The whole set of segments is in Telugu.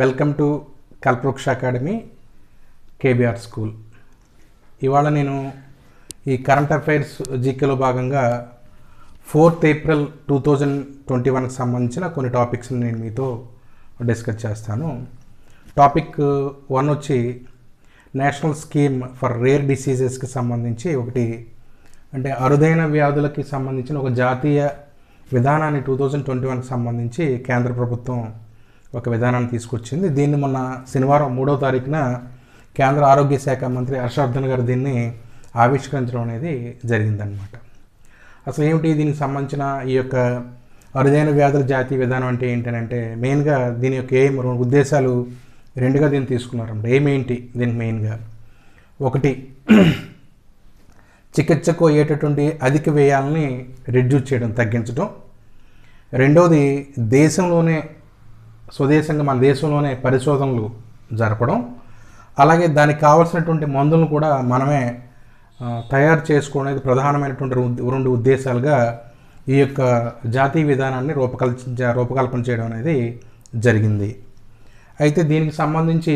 welcome to Kalpavriksha academy KBR school ఇవాళ నేను ఈ కరెంట్ అఫైర్స్ జీకేలో భాగంగా fourth April two thousand twenty వన్కి సంబంధించిన కొన్ని టాపిక్స్ని నేను మీతో డిస్కస్ చేస్తాను టాపిక్ వన్ వచ్చి నేషనల్ స్కీమ్ ఫర్ రేర్ డిసీజెస్కి సంబంధించి ఒకటి అంటే అరుదైన వ్యాధులకి సంబంధించిన ఒక జాతీయ విధానాన్ని టూ థౌజండ్ ట్వంటీ వన్కి సంబంధించి కేంద్ర ప్రభుత్వం ఒక విధానాన్ని తీసుకొచ్చింది దీన్ని మొన్న శనివారం మూడో తారీఖున కేంద్ర ఆరోగ్య శాఖ మంత్రి హర్షవర్ధన్ గారు దీన్ని ఆవిష్కరించడం అనేది జరిగిందనమాట అసలు ఏమిటి దీనికి సంబంధించిన ఈ యొక్క అరుదైన వ్యాధుల జాతీయ విధానం అంటే ఏంటంటే మెయిన్గా దీని యొక్క ఏం ఉద్దేశాలు రెండుగా దీన్ని తీసుకున్నారంట ఏమేంటి దీనికి మెయిన్గా ఒకటి చికిత్సకు అయ్యేటటువంటి అధిక వ్యయాలని రెడ్యూస్ చేయడం తగ్గించడం రెండవది దేశంలోనే స్వదేశంగా మన దేశంలోనే పరిశోధనలు జరపడం అలాగే దానికి కావాల్సినటువంటి మందులను కూడా మనమే తయారు చేసుకునేది ప్రధానమైనటువంటి రెండు ఉద్దేశాలుగా ఈ యొక్క జాతీయ విధానాన్ని రూపకల్ రూపకల్పన చేయడం అనేది జరిగింది అయితే దీనికి సంబంధించి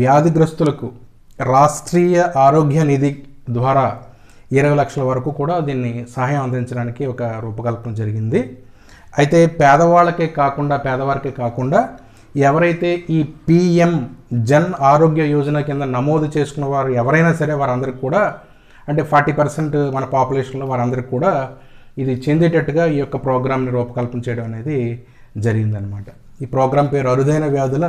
వ్యాధిగ్రస్తులకు రాష్ట్రీయ ఆరోగ్య నిధి ద్వారా ఇరవై లక్షల వరకు కూడా దీన్ని సహాయం అందించడానికి ఒక రూపకల్పన జరిగింది అయితే పేదవాళ్ళకే కాకుండా పేదవారికే కాకుండా ఎవరైతే ఈ పిఎం జన్ ఆరోగ్య యోజన కింద నమోదు చేసుకున్న వారు ఎవరైనా సరే వారందరికి కూడా అంటే ఫార్టీ పర్సెంట్ మన పాపులేషన్లో వారందరికి కూడా ఇది చెందేటట్టుగా ఈ యొక్క ప్రోగ్రామ్ని రూపకల్పన చేయడం అనేది జరిగిందనమాట ఈ ప్రోగ్రాం పేరు అరుదైన వ్యాధుల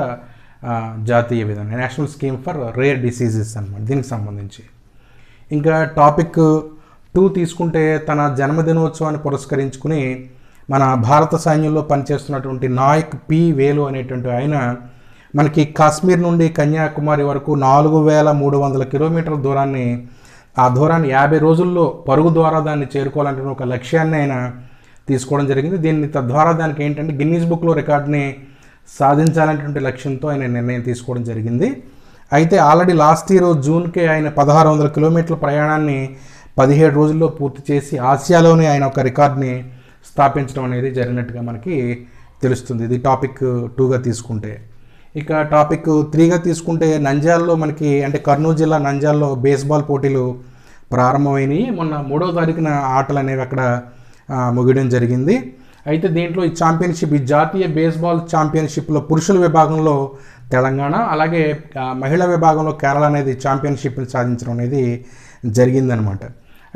జాతీయ విధానం national scheme for rare diseases అనమాట దీనికి సంబంధించి ఇంకా టాపిక్ టూ తీసుకుంటే తన జన్మదినోత్సవాన్ని పురస్కరించుకుని మన భారత సైన్యంలో పనిచేస్తున్నటువంటి నాయక్ పి వేలు అనేటువంటి ఆయన మనకి కాశ్మీర్ నుండి కన్యాకుమారి వరకు నాలుగు వేల మూడు వందల కిలోమీటర్ల దూరాన్ని ఆ దూరాన్ని యాభై రోజుల్లో పరుగు ద్వారా దాన్ని చేరుకోవాలంటే ఒక లక్ష్యాన్ని ఆయన తీసుకోవడం జరిగింది దీన్ని తద్వారా దానికి ఏంటంటే గిన్నీస్ బుక్లో రికార్డుని సాధించాలనేటువంటి లక్ష్యంతో ఆయన నిర్ణయం తీసుకోవడం జరిగింది అయితే ఆల్రెడీ లాస్ట్ ఇయర్ జూన్కే ఆయన పదహారు వందల కిలోమీటర్ల ప్రయాణాన్ని పదిహేడు రోజుల్లో పూర్తి చేసి ఆసియాలోనే ఆయన ఒక రికార్డ్ని స్థాపించడం అనేది జరిగినట్టుగా మనకి తెలుస్తుంది ఇది టాపిక్ టూగా తీసుకుంటే ఇక టాపిక్ త్రీగా తీసుకుంటే నంజాల్లో మనకి అంటే కర్నూలు జిల్లా నంజాల్లో బేస్బాల్ పోటీలు ప్రారంభమైనవి మొన్న మూడో తారీఖున ఆటలు అనేవి అక్కడ ముగియడం జరిగింది అయితే దీంట్లో ఈ ఛాంపియన్షిప్ ఈ జాతీయ బేస్బాల్ ఛాంపియన్షిప్లో పురుషుల విభాగంలో తెలంగాణ అలాగే మహిళా విభాగంలో కేరళ అనేది ఛాంపియన్షిప్ని సాధించడం అనేది జరిగిందనమాట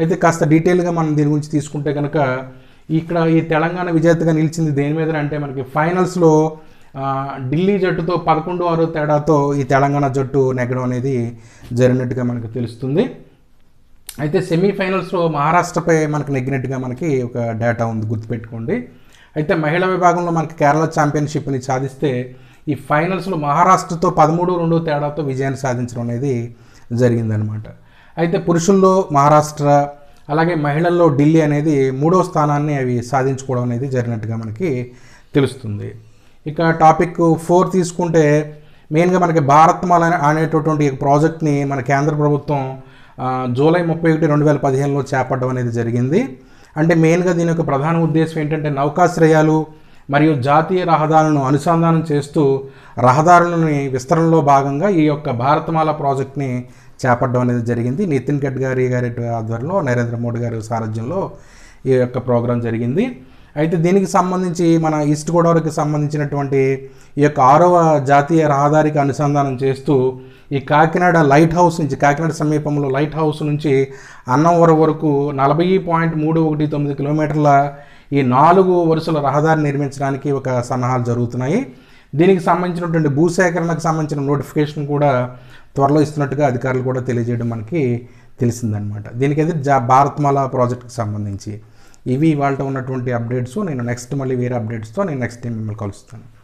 అయితే కాస్త డీటెయిల్గా మనం దీని గురించి తీసుకుంటే కనుక ఇక్కడ ఈ తెలంగాణ విజేతగా నిలిచింది దేని మీద అంటే మనకి ఫైనల్స్లో ఢిల్లీ జట్టుతో పదకొండు ఆరు తేడాతో ఈ తెలంగాణ జట్టు నెగ్గడం అనేది జరిగినట్టుగా మనకు తెలుస్తుంది అయితే సెమీఫైనల్స్లో మహారాష్ట్రపై మనకు నెగ్గినట్టుగా మనకి ఒక డేటా ఉంది గుర్తుపెట్టుకోండి అయితే మహిళా విభాగంలో మనకి కేరళ ఛాంపియన్షిప్ని సాధిస్తే ఈ ఫైనల్స్లో మహారాష్ట్రతో పదమూడు రెండు తేడాతో విజయాన్ని సాధించడం అనేది జరిగిందనమాట అయితే పురుషుల్లో మహారాష్ట్ర అలాగే మహిళల్లో ఢిల్లీ అనేది మూడో స్థానాన్ని అవి సాధించుకోవడం అనేది జరిగినట్టుగా మనకి తెలుస్తుంది ఇక టాపిక్ ఫోర్ తీసుకుంటే మెయిన్గా మనకి భారత్మాల అనేటటువంటి ప్రాజెక్ట్ని మన కేంద్ర ప్రభుత్వం జూలై ముప్పై ఒకటి రెండు వేల పదిహేనులో చేపట్టడం అనేది జరిగింది అంటే మెయిన్గా దీని యొక్క ప్రధాన ఉద్దేశం ఏంటంటే నౌకాశ్రయాలు మరియు జాతీయ రహదారులను అనుసంధానం చేస్తూ రహదారులని విస్తరణలో భాగంగా ఈ యొక్క భారతమాల ప్రాజెక్ట్ని చేపట్టడం అనేది జరిగింది నితిన్ గడ్కరీ గారి ఆధ్వర్యంలో నరేంద్ర మోడీ గారి సారథ్యంలో ఈ యొక్క ప్రోగ్రాం జరిగింది అయితే దీనికి సంబంధించి మన ఈస్ట్ గోదావరికి సంబంధించినటువంటి ఈ యొక్క ఆరవ జాతీయ రహదారికి అనుసంధానం చేస్తూ ఈ కాకినాడ లైట్ హౌస్ నుంచి కాకినాడ సమీపంలో లైట్ హౌస్ నుంచి అన్నవరం వరకు నలభై పాయింట్ మూడు ఒకటి తొమ్మిది కిలోమీటర్ల ఈ నాలుగు వరుసల రహదారి నిర్మించడానికి ఒక సన్నాహాలు జరుగుతున్నాయి దీనికి సంబంధించినటువంటి భూసేకరణకు సంబంధించిన నోటిఫికేషన్ కూడా త్వరలో ఇస్తున్నట్టుగా అధికారులు కూడా తెలియజేయడం మనకి తెలిసిందనమాట దీనికి అయితే జా భారత్మాల ప్రాజెక్ట్కి సంబంధించి ఇవి ఇవాళ ఉన్నటువంటి అప్డేట్స్ నేను నెక్స్ట్ మళ్ళీ వేరే అప్డేట్స్తో నేను నెక్స్ట్ టైం మిమ్మల్ని కలుస్తాను